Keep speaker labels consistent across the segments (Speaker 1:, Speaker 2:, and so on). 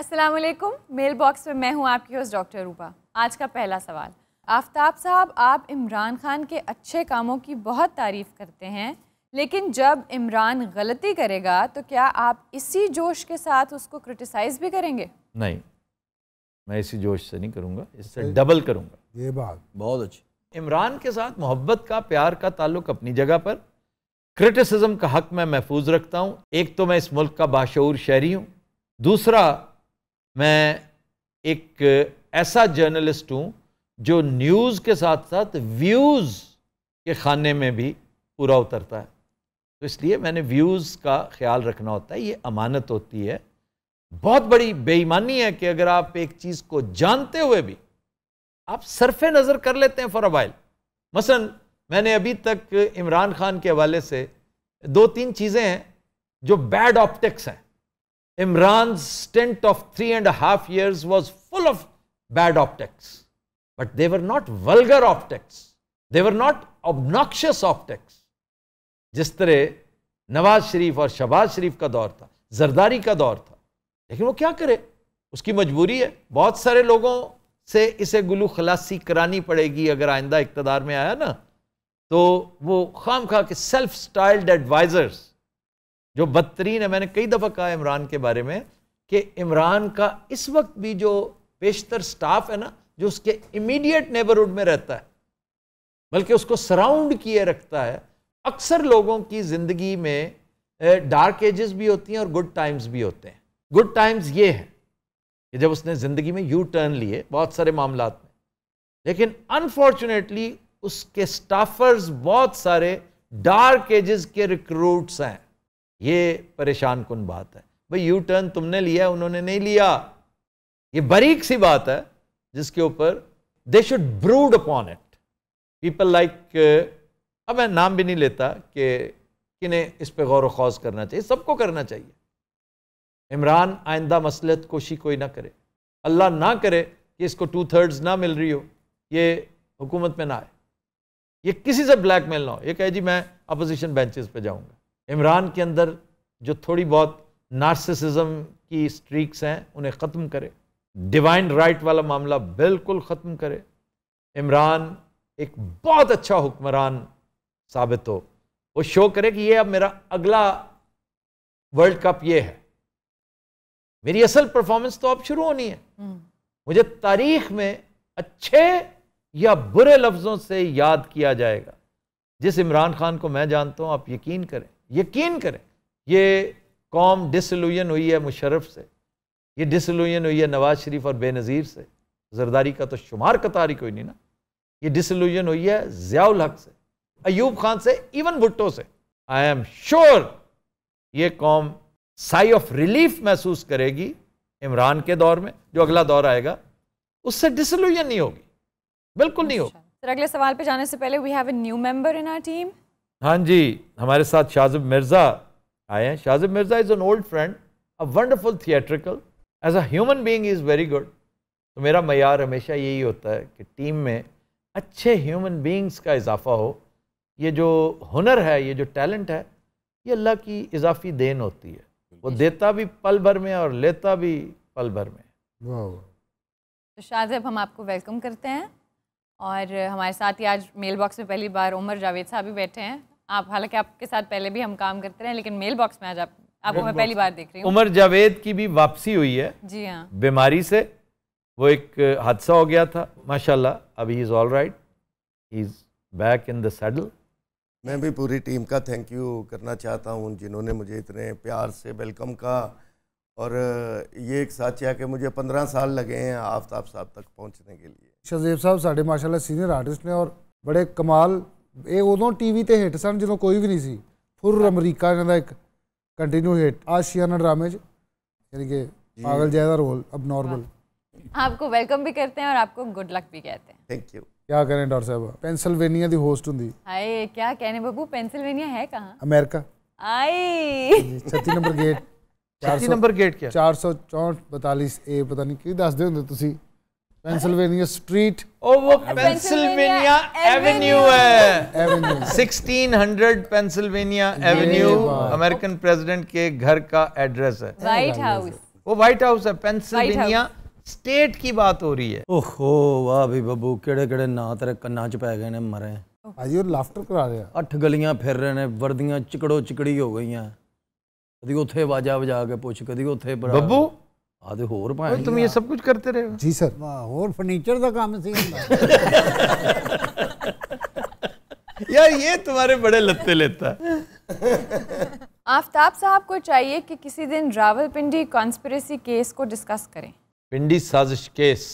Speaker 1: अस्सलाम वालेकुम mail box में मैं हूँ आपकी होस्ट डॉक्टर रूपा आज का पहला सवाल आफ्ताब साहब आप इमरान खान के अच्छे कामों की बहुत तारीफ़ करते हैं लेकिन जब इमरान गलती करेगा तो क्या आप इसी जोश के साथ उसको क्रिटिसाइज भी करेंगे
Speaker 2: नहीं मैं इसी जोश से नहीं करूँगा इससे डबल करूँगा ये बात बहुत अच्छी इमरान के साथ मोहब्बत का प्यार का ताल्लुक अपनी जगह पर क्रिटिसिज्म का हक मैं महफूज रखता हूँ एक तो मैं इस मुल्क का बाशूर शहरी हूँ दूसरा मैं एक ऐसा जर्नलिस्ट हूँ जो न्यूज़ के साथ साथ व्यूज़ के खाने में भी पूरा उतरता है तो इसलिए मैंने व्यूज़ का ख्याल रखना होता है ये अमानत होती है बहुत बड़ी बेईमानी है कि अगर आप एक चीज़ को जानते हुए भी आप सरफ नज़र कर लेते हैं फॉर अबाइल मसलन मैंने अभी तक इमरान खान के हवाले से दो तीन चीज़ें हैं जो बैड ऑप्टिक्स हैं Imran's stint of three and a half years was full of bad optics, but they were not vulgar optics. They were not obnoxious optics. जिस तरह नवाज शरीफ और शहबाज शरीफ का दौर था जरदारी का दौर था लेकिन वो क्या करे उसकी मजबूरी है बहुत सारे लोगों से इसे गुलू खलासी करानी पड़ेगी अगर आइंदा इकतदार में आया ना तो वो खाम खा के सेल्फ स्टाइल्ड एडवाइजर्स जो बदतरीन है मैंने कई दफ़ा कहा इमरान के बारे में कि इमरान का इस वक्त भी जो बेशतर स्टाफ है ना जो उसके इमीडिएट नेबरहुड में रहता है बल्कि उसको सराउंड किए रखता है अक्सर लोगों की ज़िंदगी में डार्क एजेस भी होती हैं और गुड टाइम्स भी होते हैं गुड टाइम्स ये हैं कि जब उसने ज़िंदगी में यू टर्न लिए बहुत सारे मामला में लेकिन अनफॉर्चुनेटली उसके स्टाफर्स बहुत सारे डार्क एजेस के रिक्रूट्स हैं ये परेशान कन बात है भाई यू टर्न तुमने लिया उन्होंने नहीं लिया ये बारीक सी बात है जिसके ऊपर they should brood upon it people like अब मैं नाम भी नहीं लेता कि किन्हें इस पर गौर वौज करना चाहिए सबको करना चाहिए इमरान आइंदा मसलत कोशी कोई ना करे अल्लाह ना करे कि इसको टू थर्ड्स ना मिल रही हो ये हुकूमत में ना आए ये किसी से ब्लैक मेल ना हो ये कहे जी मैं अपोजिशन बेंचेस पे जाऊंगा इमरान के अंदर जो थोड़ी बहुत नार्सिसिज्म की स्ट्रीक्स हैं उन्हें ख़त्म करे डिवाइन राइट वाला मामला बिल्कुल ख़त्म करे इमरान एक बहुत अच्छा हुक्मरान साबित हो वो शो करे कि ये अब मेरा अगला वर्ल्ड कप ये है मेरी असल परफॉर्मेंस तो अब शुरू होनी है हम्म। मुझे तारीख में अच्छे या बुरे लफ्ज़ों से याद किया जाएगा जिस इमरान खान को मैं जानता हूँ आप यकीन करें यकीन करें ये कौम डिसलूजन हुई है मुशरफ से ये डिसलूजन हुई है नवाज शरीफ और बेनज़ीर से जरदारी का तो शुमार कतारी कोई नहीं ना ये डिसलूजन हुई है ज़ियाउल हक से अयूब खान से इवन भुट्टो से आई एम श्योर ये कौम साई ऑफ रिलीफ महसूस करेगी इमरान के दौर में जो अगला दौर आएगा उससे डिसलूजन नहीं होगी बिल्कुल नहीं होगी अच्छा,
Speaker 1: सर अगले सवाल पे जाने से पहले we have a new member in our team
Speaker 2: हाँ जी हमारे साथ शाहजब मिर्ज़ा आए हैं Shahzeb Mirza is an old friend a wonderful theatrical as a human being is very good तो मेरा मैार हमेशा यही होता है कि टीम में अच्छे ह्यूमन बींग्स का इजाफा हो ये जो हुनर है ये जो टैलेंट है ये अल्लाह की इजाफी देन होती है वो देता भी पल भर में और लेता भी पल भर में तो
Speaker 1: शाहजब हम आपको वेलकम करते हैं और हमारे साथ ही आज मेल बॉक्स में पहली बार उमर जावेद साहब भी बैठे हैं आप हालांकि आपके साथ पहले भी हम काम करते रहे लेकिन मेल बॉक्स में आज आप आपको मैं पहली बार देख रही हूँ उमर
Speaker 2: जावेद की भी वापसी हुई है जी हाँ बीमारी से वो एक हादसा हो गया था माशाल्लाह अब he is all right he is back in the saddle मैं भी पूरी टीम का थैंक यू करना चाहता हूँ जिन्होंने मुझे इतने प्यार से वेलकम का और ये एक साथ है कि मुझे पंद्रह साल लगे हैं आफ्ताब साहब तक पहुँचने के लिए शजीब साहब साढ़े माशाल्लाह सीनियर आर्टिस्ट ने और बड़े कमाल ਇਹ ਉਦੋਂ ਟੀਵੀ ਤੇ ਹਿੱਟ ਸਨ ਜਦੋਂ ਕੋਈ ਵੀ ਨਹੀਂ ਸੀ ਫੁਰ ਅਮਰੀਕਾ ਇਹਨਾਂ ਦਾ ਇੱਕ ਕੰਟੀਨਿਊ ਹਿੱਟ ਆਸ਼ੀਆਨਾ ਡਰਾਮੇ 'ਚ यानी कि पागल जैसा रोल अब नॉर्मल
Speaker 1: आपको वेलकम भी करते हैं और आपको गुड लक भी कहते हैं
Speaker 2: थैंक यू क्या करें डॉक्टर साहब पेंसिल्वेनिया दी होस्ट हुंदी
Speaker 1: हाय क्या कहने बाबू पेंसिल्वेनिया है कहां अमेरिका आई
Speaker 2: 36 नंबर गेट 36 नंबर गेट क्या 464 42 ए पता नहीं की दस दे हुंदे ਤੁਸੀਂ पेंसिल्वेनिया स्ट्रीट ओ वो पेंसिल्वेनिया एवेन्यू है sixteen hundred Pennsylvania avenue American president के घर का एड्रेस है व्हाइट हाउस वो व्हाइट हाउस है पेंसिल्वेनिया स्टेट की बात हो रही है ओहो वाह भी बबू केड़े केड़े ना तेरे कन्ना च पै गए ने मरे भाई और लाफ्टर करा रहे हैं आठ गलियां फिर रहे ने वर्दियां चिकड़ो चिकड़ी हो गई हैं कभी उठे बाजा बजा के पूछ कभी उठे बबू ਆਦੇ ਹੋਰ ਭਾਂ ਤੁਮ ਇਹ ਸਭ ਕੁਝ ਕਰਤੇ ਰਹੇ ਹੋ ਜੀ ਸਰ ਹੋਰ ਫਰਨੀਚਰ ਦਾ ਕੰਮ यार ये तुम्हारे बड़े लत्ते लेता
Speaker 1: आफ्ताब साहब को चाहिए कि किसी दिन रावलपिंडी कॉन्स्परेसी केस को डिस्कस करें
Speaker 2: पिंडी साजिश केस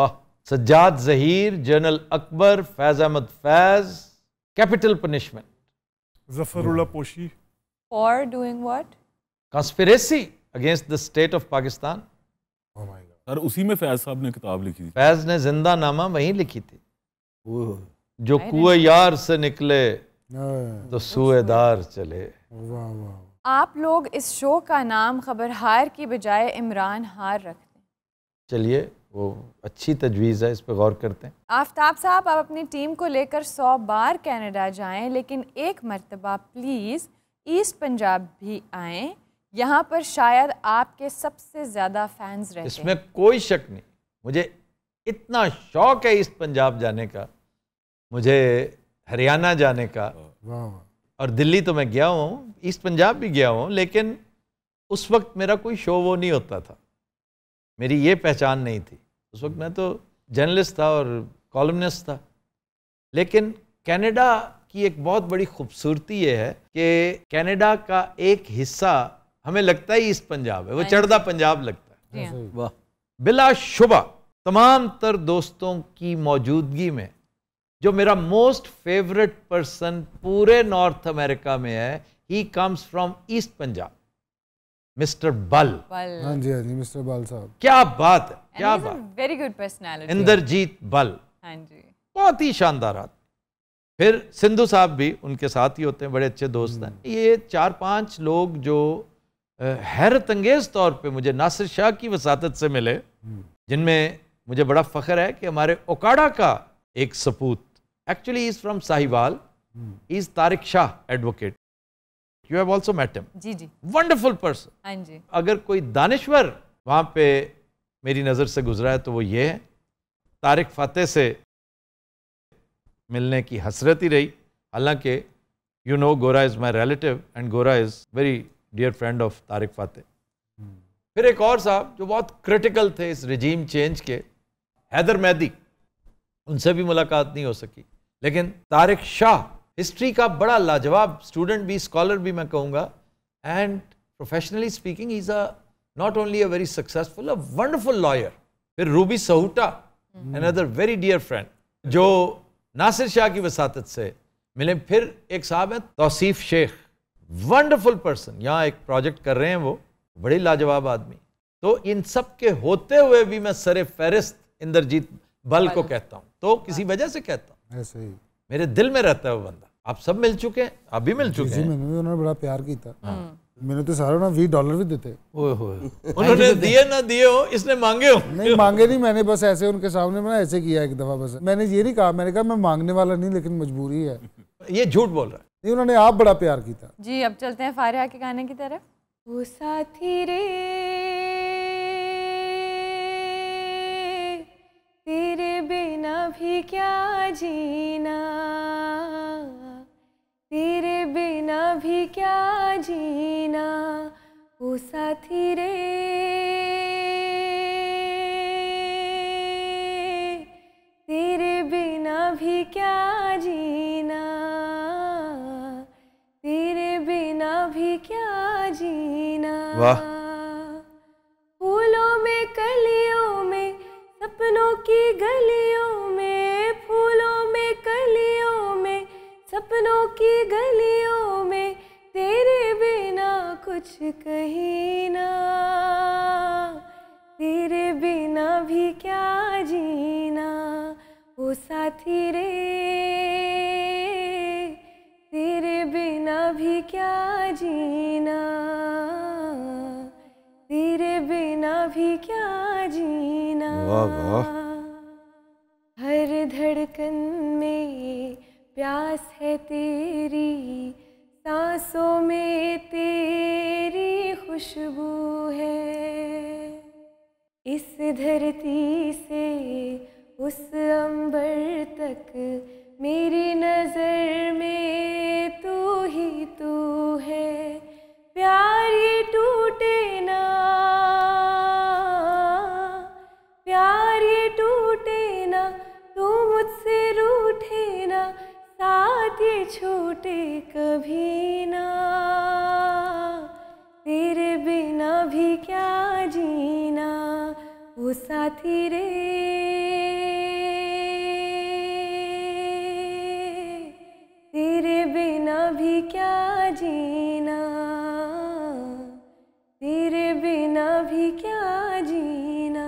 Speaker 2: वाह Sajjad Zaheer general Akbar Faiz Ahmed Faiz capital punishment
Speaker 3: Zafrullah पोशी
Speaker 1: for doing what
Speaker 2: conspiracy against the state of Pakistan sir उसी में फैज साहब ने किताब लिखी थी फैज ने जिंदा नामा वही लिखी थी जो कुए यार से निकले हाँ। तो सुएदार चले वाह वाह
Speaker 1: आप लोग इस शो का नाम खबर हार की बजाय इमरान हार रखते
Speaker 2: चलिए वो अच्छी तजवीज़ है इस पर गौर करते हैं
Speaker 1: आफ्ताब साहब आप अपनी टीम को लेकर सौ बार कनाडा जाएं लेकिन एक मरतबा प्लीज़ ईस्ट पंजाब भी आएँ यहाँ पर शायद आपके सबसे ज़्यादा फैंस रहते इसमें हैं।
Speaker 2: कोई शक नहीं मुझे इतना शौक है इस पंजाब जाने का मुझे हरियाणा जाने का और दिल्ली तो मैं गया हूँ ईस्ट पंजाब भी गया हूँ लेकिन उस वक्त मेरा कोई शो वो नहीं होता था मेरी ये पहचान नहीं थी उस वक्त मैं तो जर्नलिस्ट था और कॉलमनिस्ट था लेकिन कनाडा की एक बहुत बड़ी खूबसूरती ये है कि कनाडा का एक हिस्सा हमें लगता है ईस्ट पंजाब है वो हाँ चढ़दा पंजाब लगता है हाँ। वाह बिला शुबा तमाम तर दोस्तों की मौजूदगी में जो मेरा मोस्ट फेवरेट पर्सन पूरे नॉर्थ अमेरिका में है he comes from East Punjab mister Bal हाँ
Speaker 1: जी
Speaker 3: हाँ जी मिस्टर बल साहब
Speaker 2: क्या बात है And क्या बात
Speaker 1: वेरी गुड पर्सनैलिटी इंद्रजीत बल हाँ जी
Speaker 2: बहुत ही शानदार आदमी फिर सिंधु साहब भी उनके साथ ही होते हैं बड़े अच्छे दोस्त हैं ये चार पांच लोग जो हैरत अंगेज तौर पे मुझे नासिर शाह की वसात से मिले हम्म। जिनमें मुझे बड़ा फ़ख्र है कि हमारे ओकाड़ा का एक सपूत actually is from Sahiwal is hmm. Tariq Shah advocate you have also met him जी जी वंडरफुल पर्सन हाँ अगर कोई दानश्वर वहाँ पे मेरी नज़र से गुजरा है तो वो ये है तारिक फतेह से मिलने की हसरत ही रही हालांकि you know Gora is my relative and Gora is very dear friend of Tariq Fateh फिर एक और साहब जो बहुत क्रिटिकल थे इस रिजीम चेंज के हैदर मैदी उनसे भी मुलाकात नहीं हो सकी लेकिन तारिक शाह हिस्ट्री का बड़ा लाजवाब स्टूडेंट भी स्कॉलर भी मैं कहूँगा and professionally speaking is a not only a very successful a wonderful lawyer फिर रूबी सहूटा another very dear friend जो नासिर शाह की वसात से मिले फिर एक साहब है तोसीफ शेख वंडरफुल पर्सन यहाँ एक प्रोजेक्ट कर रहे हैं वो बड़े लाजवाब आदमी तो इन सब के होते हुए भी मैं सरे फहरिस्त इंद्रजीत बल को कहता हूँ तो किसी वजह से कहता हूँ मेरे दिल में रहता है वो बंदा आप सब मिल चुके हैं आप भी मिल चुके हैं मैंने उन्होंने बड़ा प्यार किया था हाँ। मैंने तो सारे ना वी डॉलर भी देते उन्होंने दिए ना दिए हो इसने मांगे हो नहीं मांगे नहीं मैंने बस ऐसे उनके सामने मैंने ऐसे किया एक दफा बस मैंने ये नहीं कहा मैंने कहा मैं मांगने वाला नहीं लेकिन मजबूरी है ये झूठ बोल रहा है नहीं उन्होंने आप बड़ा प्यार किया
Speaker 1: जी अब चलते हैं फारिया के गाने की तरफ वो
Speaker 3: साथी रे तेरे बिना भी क्या जीना तेरे बिना भी क्या जीना वो साथी रे वाह फूलों में कलियों में सपनों की गलियों में फूलों में कलियों में सपनों की गलियों में तेरे बिना कुछ कहीं ना तेरे बिना भी क्या जीना वो साथी रे तेरे बिना भी क्या जीना वाह वाह हर धड़कन में प्यास है तेरी सांसों में तेरी खुशबू है इस धरती से उस अंबर तक मेरी टूटे कभी ना तेरे बिना भी क्या जीना वो साथी रे तेरे बिना भी क्या जीना तेरे बिना भी क्या जीना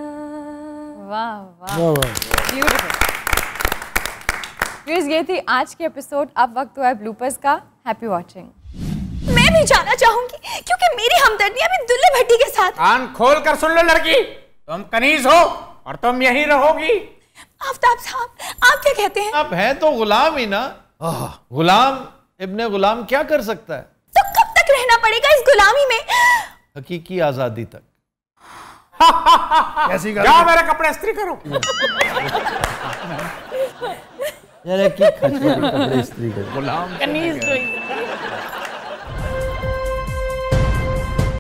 Speaker 3: वाह वाह
Speaker 1: ब्यूटीफुल व्यूज ये थी आज के एपिसोड अब वक्त हुआ तो है ब्लूपर्स का हैप्पी वाचिंग मैं भी जाना चाहूंगी क्योंकि मेरी हमदर्दी अभी दुल्ले भट्टी के साथ कान खोल कर सुन लो लड़की तुम कनीज हो और तुम यही रहोगी
Speaker 3: आफ्ताब साहब आप क्या कहते हैं अब है
Speaker 2: तो गुलाम ही ना गुलाम इब्ने गुलाम क्या कर सकता है
Speaker 3: तो कब तक रहना पड़ेगा इस गुलामी में
Speaker 2: हकीकी आजादी तक
Speaker 3: कैसी जाओ मेरे
Speaker 2: कपड़े इस्त्री करो यार एक की खचरा कपड़े इस्त्री कर गुलाम कनीज